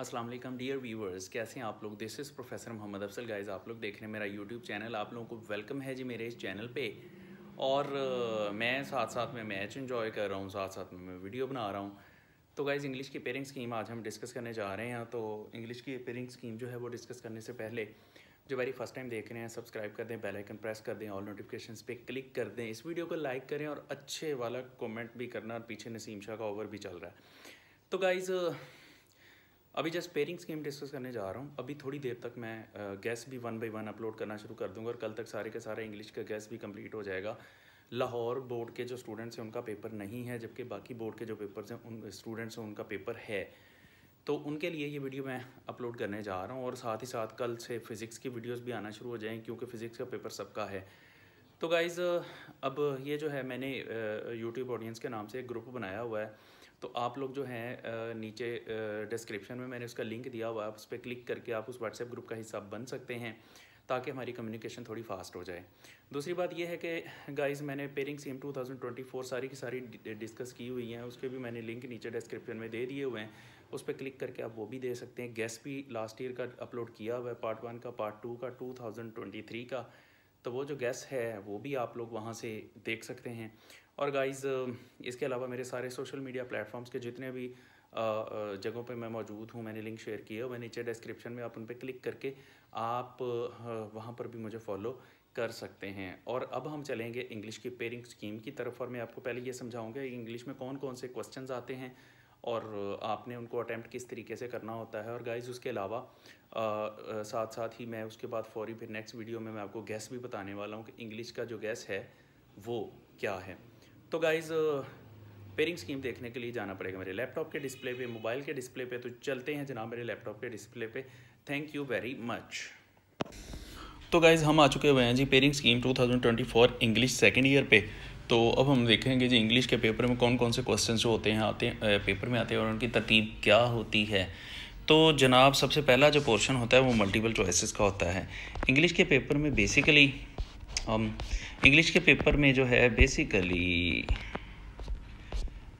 अस्सलाम वालेकुम dear viewers कैसे हैं आप लोग this is professor Mohammad Afsal guys आप लोग देख रहे हैं मेरा यूट्यूब चैनल आप लोगों को वेलकम है जी मेरे इस चैनल पे और मैं साथ साथ में मैच इन्जॉय कर रहा हूँ साथ साथ में मैं वीडियो बना रहा हूँ तो गाइज़ इंग्लिश की पेयरिंग स्कीम आज हम डिस्कस करने जा रहे हैं तो इंग्लिश की पेयरिंग स्कीम जो है वो डिस्कस करने से पहले जो मेरी फर्स्ट टाइम देख रहे हैं सब्सक्राइब कर दें बेल आइकन प्रेस कर दें ऑल नोटिफिकेशन पे क्लिक कर दें इस वीडियो को लाइक करें और अच्छे वाला कमेंट भी करना और पीछे नसीम शाह का ओवर भी चल रहा है तो गाइज़ अभी जस्ट पेयरिंग स्कीम डिस्कस करने जा रहा हूँ अभी थोड़ी देर तक मैं गैस भी वन बाई वन अपलोड करना शुरू कर दूँगा और कल तक सारे के सारे इंग्लिश का गैस भी कंप्लीट हो जाएगा लाहौर बोर्ड के जो स्टूडेंट्स हैं उनका पेपर नहीं है जबकि बाकी बोर्ड के जो पेपर्स हैं उन स्टूडेंट्स हैं उनका पेपर है तो उनके लिए ये वीडियो मैं अपलोड करने जा रहा हूँ और साथ ही साथ कल से फ़िज़िक्स की वीडियोज़ भी आना शुरू हो जाएँ क्योंकि फ़िज़िक्स का पेपर सबका है तो गाइज़ अब ये जो है मैंने यूट्यूब ऑडियंस के नाम से एक ग्रुप बनाया हुआ है तो आप लोग जो हैं नीचे डिस्क्रिप्शन में मैंने उसका लिंक दिया हुआ है आप उस पर क्लिक करके आप उस व्हाट्सएप ग्रुप का हिस्सा बन सकते हैं ताकि हमारी कम्युनिकेशन थोड़ी फास्ट हो जाए दूसरी बात यह है कि गाइज़ मैंने पेरिंग सीम 2024 सारी की सारी डिस्कस की हुई हैं उसके भी मैंने लिंक नीचे डिस्क्रिप्शन में दे दिए हुए हैं उस पर क्लिक करके आप वो भी दे सकते हैं गैस भी लास्ट ईयर का अपलोड किया हुआ है पार्ट वन का पार्ट टू का टू का तो वो जो गैस है वो भी आप लोग वहाँ से देख सकते हैं और गाइज़ इसके अलावा मेरे सारे सोशल मीडिया प्लेटफॉर्म्स के जितने भी जगहों पे मैं मौजूद हूँ मैंने लिंक शेयर किया वह नीचे डिस्क्रिप्शन में आप उन पर क्लिक करके आप वहाँ पर भी मुझे फॉलो कर सकते हैं और अब हम चलेंगे इंग्लिश की पेयरिंग स्कीम की तरफ और मैं आपको पहले ये समझाऊँगा इंग्लिश में कौन कौन से क्वेश्चन आते हैं और आपने उनको अटैम्प्ट किस तरीके से करना होता है और गाइज़ उसके अलावा साथ साथ ही मैं उसके बाद फौरी फिर नेक्स्ट वीडियो में मैं आपको गैस भी बताने वाला हूँ कि इंग्लिश का जो गैस है वो क्या है तो गाइज़ पेरिंग स्कीम देखने के लिए जाना पड़ेगा मेरे लैपटॉप के डिस्प्ले पे मोबाइल के डिस्प्ले पे तो चलते हैं जनाब मेरे लैपटॉप के डिस्प्ले पे थैंक यू वेरी मच तो गाइज़ हम आ चुके हुए हैं जी pairing scheme 2024 English second year पे तो अब हम देखेंगे जी इंग्लिश के पेपर में कौन कौन से क्वेश्चन जो होते हैं आते हैं पेपर में आते हैं और उनकी तरतीब क्या होती है तो जनाब सबसे पहला जो पोर्शन होता है वो मल्टीपल चॉइसेस का होता है इंग्लिश के पेपर में बेसिकली हम इंग्लिश के पेपर में जो है बेसिकली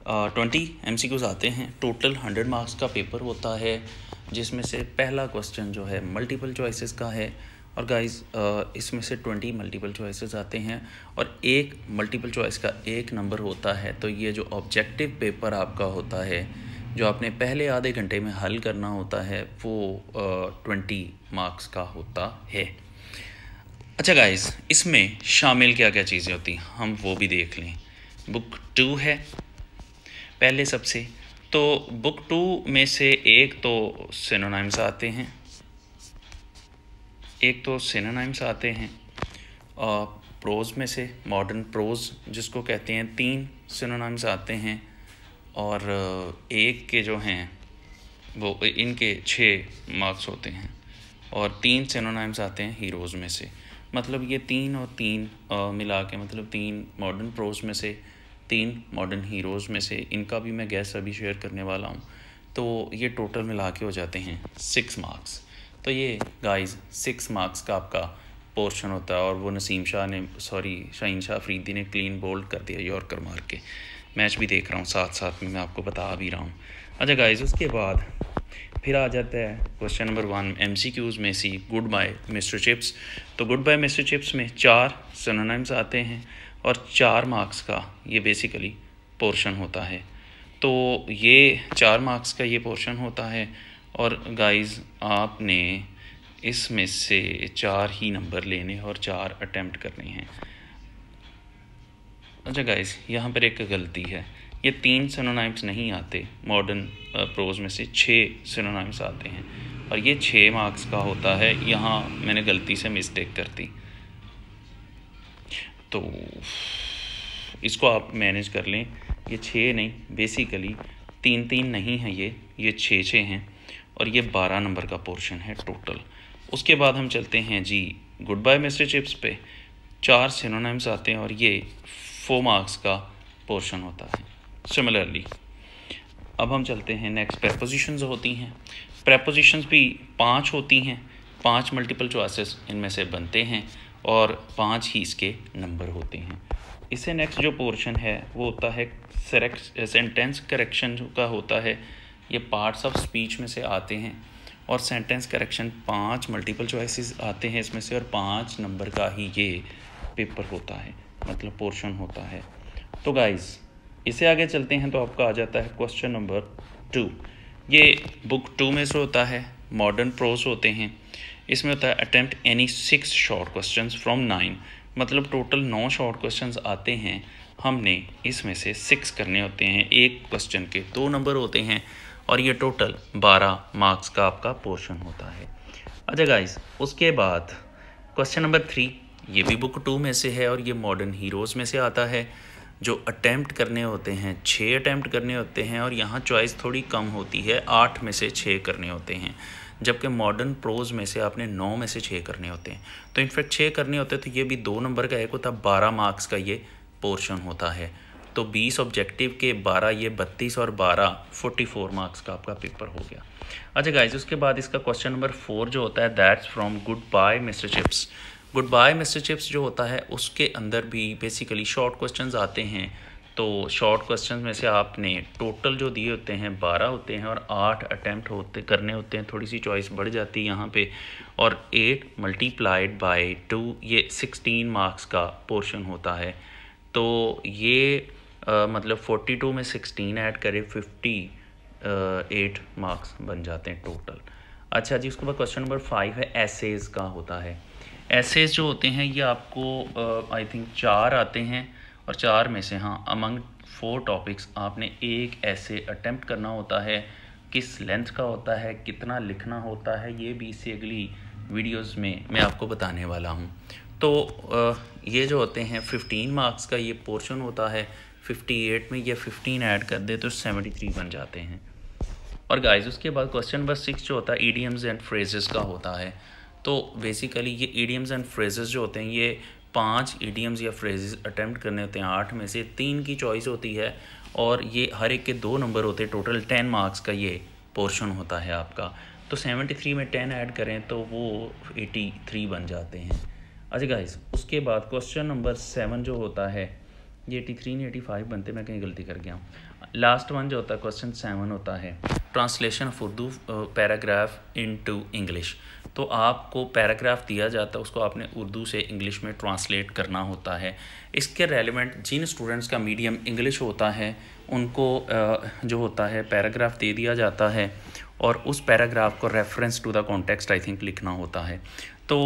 ट्वेंटी एम आते हैं टोटल हंड्रेड मार्क्स का पेपर होता है जिसमें से पहला क्वेश्चन जो है मल्टीपल चॉइसेस का है और गाइस uh, इसमें से ट्वेंटी मल्टीपल चॉइसेस आते हैं और एक मल्टीपल चॉइस का एक नंबर होता है तो ये जो ऑब्जेक्टिव पेपर आपका होता है जो आपने पहले आधे घंटे में हल करना होता है वो ट्वेंटी uh, मार्क्स का होता है अच्छा गाइस इसमें शामिल क्या क्या चीज़ें होती हैं हम वो भी देख लें बुक टू है पहले सबसे तो बुक टू में से एक तो सिनोनाइम्स आते हैं एक तो सिनानाइम्स आते हैं प्रोज में से मॉडर्न प्रोज जिसको कहते हैं तीन सिनोनिम्स आते हैं और एक के जो हैं वो इनके छः मार्क्स होते हैं और तीन सिनोनिम्स आते हैं हीरोज़ में से मतलब ये तीन और तीन आ, मिला के मतलब तीन मॉडर्न प्रोज में से तीन मॉडर्न हीरोज़ में से इनका भी मैं गैस अभी शेयर करने वाला हूँ तो ये टोटल मिला के हो जाते हैं सिक्स मार्क्स तो ये गाइस सिक्स मार्क्स का आपका पोर्शन होता है और वो नसीम शाह ने सॉरी शाहीन शाह अफरीदी ने क्लीन बोल्ड कर दिया यॉर्कर मार के मैच भी देख रहा हूँ साथ साथ में मैं आपको बता भी रहा हूँ अच्छा गाइज उसके बाद फिर आ जाता है question number one M C Qs में see goodbye Mr Chips तो गुड बाय मिस्टर चिप्स में चार सनोनाइम्स आते हैं और चार मार्क्स का ये बेसिकली पोर्शन होता है तो ये चार मार्क्स का ये पोर्शन होता है और गाइस आपने इसमें से चार ही नंबर लेने और चार अटैम्प्ट करने हैं अच्छा गाइस यहाँ पर एक गलती है ये तीन सिनोनाइम्स नहीं आते मॉडर्न प्रोज uh, में से छः सिनोनाइम्स आते हैं और ये छः मार्क्स का होता है यहाँ मैंने गलती से मिस्टेक कर दी तो इसको आप मैनेज कर लें ये छः नहीं बेसिकली तीन तीन नहीं है ये ये छः छः हैं और ये बारह नंबर का पोर्शन है टोटल उसके बाद हम चलते हैं जी गुड बाय मिस्टर चिप्स पे चार सिनोनिम्स आते हैं और ये फोर मार्क्स का पोर्शन होता है सिमिलरली अब हम चलते हैं नेक्स्ट प्रपोजिशंस होती हैं प्रपोजिशंस भी पांच होती हैं पांच मल्टीपल चॉइसेस इनमें से बनते हैं और पांच ही इसके नंबर होते हैं इससे नेक्स्ट जो पोर्शन है वो होता है सेंटेंस करेक्शन का होता है ये पार्ट्स ऑफ स्पीच में से आते हैं और सेंटेंस करेक्शन पांच मल्टीपल चॉइसेस आते हैं इसमें से और पांच नंबर का ही ये पेपर होता है मतलब पोर्शन होता है तो गाइस इसे आगे चलते हैं तो आपका आ जाता है क्वेश्चन नंबर टू ये बुक टू में से होता है मॉडर्न प्रोज होते हैं इसमें होता है attempt any six short question from nine मतलब टोटल नौ शॉर्ट क्वेश्चन आते हैं हमने इसमें से सिक्स करने होते हैं एक क्वेश्चन के दो नंबर होते हैं और ये टोटल 12 मार्क्स का आपका पोर्शन होता है अच्छा गाइस उसके बाद क्वेश्चन नंबर थ्री ये भी बुक टू में से है और ये मॉडर्न हीरोज़ में से आता है जो अटैम्प्ट करने होते हैं छः अटैम्प्ट करने होते हैं और यहाँ चॉइस थोड़ी कम होती है आठ में से छः करने होते हैं जबकि मॉडर्न प्रोज में से आपने नौ में से छः करने होते हैं तो इनफैक्ट छः करने होते हैं तो ये भी दो नंबर का एक होता है बारह मार्क्स का ये पोर्शन होता है तो 20 ऑब्जेक्टिव के 12 ये 32 और 12 44 मार्क्स का आपका पेपर हो गया अच्छा गाइज उसके बाद इसका क्वेश्चन नंबर फोर जो होता है that's from goodbye Mr Chips goodbye Mr Chips जो होता है उसके अंदर भी बेसिकली शॉर्ट क्वेश्चन आते हैं तो शॉर्ट क्वेश्चन में से आपने टोटल जो दिए होते हैं बारह होते हैं और आठ अटैम्प्ट होते करने होते हैं थोड़ी सी चॉइस बढ़ जाती है यहाँ पे और एट मल्टीप्लाइड बाय टू ये सिक्सटीन मार्क्स का पोर्शन होता है तो ये uh, मतलब 42 में 16 ऐड करें 58 मार्क्स बन जाते हैं टोटल अच्छा जी उसके बाद क्वेश्चन नंबर फाइव है एसेज का होता है एसेज जो होते हैं ये आपको आई थिंक चार आते हैं और चार में से हाँ अमंग फोर टॉपिक्स आपने एक ऐसे अटैम्प्ट करना होता है किस लेंथ का होता है कितना लिखना होता है ये भी इसी अगली वीडियोस में मैं आपको बताने वाला हूँ तो ये जो होते हैं 15 मार्क्स का ये पोर्शन होता है 58 में या 15 ऐड कर दे तो 73 बन जाते हैं और गाइस उसके बाद क्वेश्चन नंबर सिक्स जो होता है ईडीएम्स एंड फ्रेजेस का होता है तो बेसिकली ये ईडीएम्स एंड फ्रेजेस जो होते हैं ये पांच ईडीएम्स या फ्रेजेस अटैम्प्ट करने होते हैं आठ में से तीन की चॉइस होती है और ये हर एक के दो नंबर होते हैं टोटल टेन मार्क्स का ये पोर्शन होता है आपका तो सेवेंटी थ्री में टेन ऐड करें तो वो एटी थ्री बन जाते हैं अच्छा गाइज़ उसके बाद क्वेश्चन नंबर सेवन जो होता है ये एटी थ्री नहीं एटी फाइव बनते मैं कहीं गलती कर गया हूँ लास्ट वन जो होता है क्वेश्चन सेवन होता है translation of Urdu paragraph into English तो आपको पैराग्राफ दिया जाता है उसको आपने उर्दू से इंग्लिश में ट्रांसलेट करना होता है इसके रेलिवेंट जिन स्टूडेंट्स का मीडियम इंग्लिश होता है उनको जो होता है पैराग्राफ दे दिया जाता है और उस पैराग्राफ को reference to the context I think लिखना होता है तो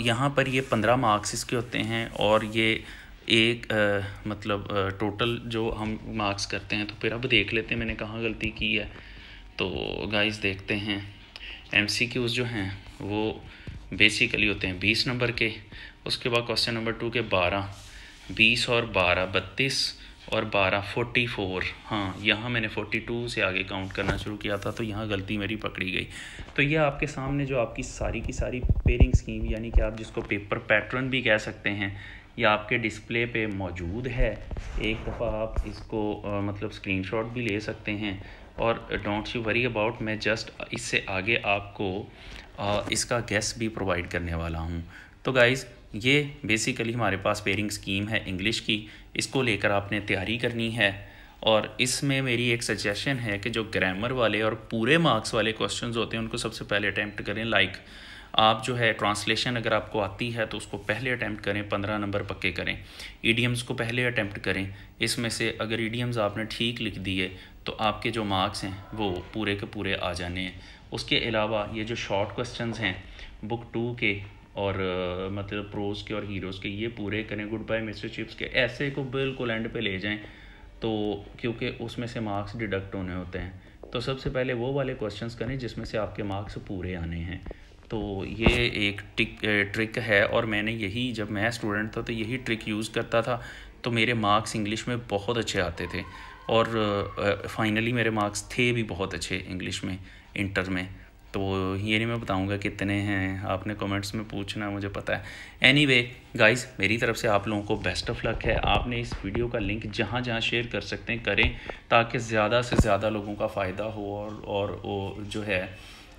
यहाँ पर ये पंद्रह मार्क्स इसके होते हैं और ये एक आ, मतलब आ, टोटल जो हम मार्क्स करते हैं तो फिर अब देख लेते हैं मैंने कहाँ गलती की है तो गाइस देखते हैं एम सी क्यूज़ जो हैं वो बेसिकली होते हैं बीस नंबर के उसके बाद क्वेश्चन नंबर टू के बारह बीस और बारह बत्तीस और बारह फोर्टी फोर हाँ यहाँ मैंने फोर्टी टू से आगे काउंट करना शुरू किया था तो यहाँ गलती मेरी पकड़ी गई तो ये आपके सामने जो आपकी सारी की सारी पेयरिंग स्कीम यानी कि आप जिसको पेपर पैटर्न भी कह सकते हैं ये आपके डिस्प्ले पे मौजूद है एक दफ़ा आप इसको आ, मतलब स्क्रीनशॉट भी ले सकते हैं और डोंट यू वरी अबाउट मैं जस्ट इससे आगे आपको आ, इसका गैस भी प्रोवाइड करने वाला हूँ तो गाइज़ ये बेसिकली हमारे पास पेयरिंग स्कीम है इंग्लिश की इसको लेकर आपने तैयारी करनी है और इसमें मेरी एक सजेशन है कि जो ग्रामर वाले और पूरे मार्क्स वाले क्वेश्चंस होते हैं उनको सबसे पहले अटैम्प्ट करें लाइक like, आप जो है ट्रांसलेशन अगर आपको आती है तो उसको पहले अटैम्प्ट करें पंद्रह नंबर पक्के करें ईडीएम्स को पहले अटैम्प्ट करें इसमें से अगर ईडीएम्स आपने ठीक लिख दिए तो आपके जो मार्क्स हैं वो पूरे के पूरे आ जाने हैं उसके अलावा ये जो शॉर्ट क्वेश्चन हैं बुक टू के और uh, मतलब प्रोज के और हीरोज़ के ये पूरे करें गुड बाय मिस्टर चिप्स के ऐसे को बिल्कुल एंड पे ले जाएं तो क्योंकि उसमें से मार्क्स डिडक्ट होने होते हैं तो सबसे पहले वो वाले क्वेश्चंस करें जिसमें से आपके मार्क्स पूरे आने हैं तो ये एक टिक ट्रिक है और मैंने यही जब मैं स्टूडेंट था तो यही ट्रिक यूज़ करता था तो मेरे मार्क्स इंग्लिश में बहुत अच्छे आते थे और फाइनली मेरे मार्क्स थे भी बहुत अच्छे इंग्लिश में इंटर में तो ये नहीं मैं बताऊंगा कितने हैं आपने कमेंट्स में पूछना मुझे पता है एनी वे गाइज मेरी तरफ से आप लोगों को बेस्ट ऑफ लक है आपने इस वीडियो का लिंक जहाँ जहाँ शेयर कर सकते हैं करें ताकि ज़्यादा से ज़्यादा लोगों का फ़ायदा हो और और, वो जो है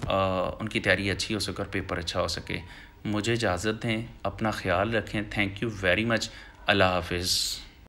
उनकी तैयारी अच्छी हो सके और पेपर अच्छा हो सके मुझे इजाज़त दें अपना ख्याल रखें थैंक यू वेरी मच अल्लाह हाफिज़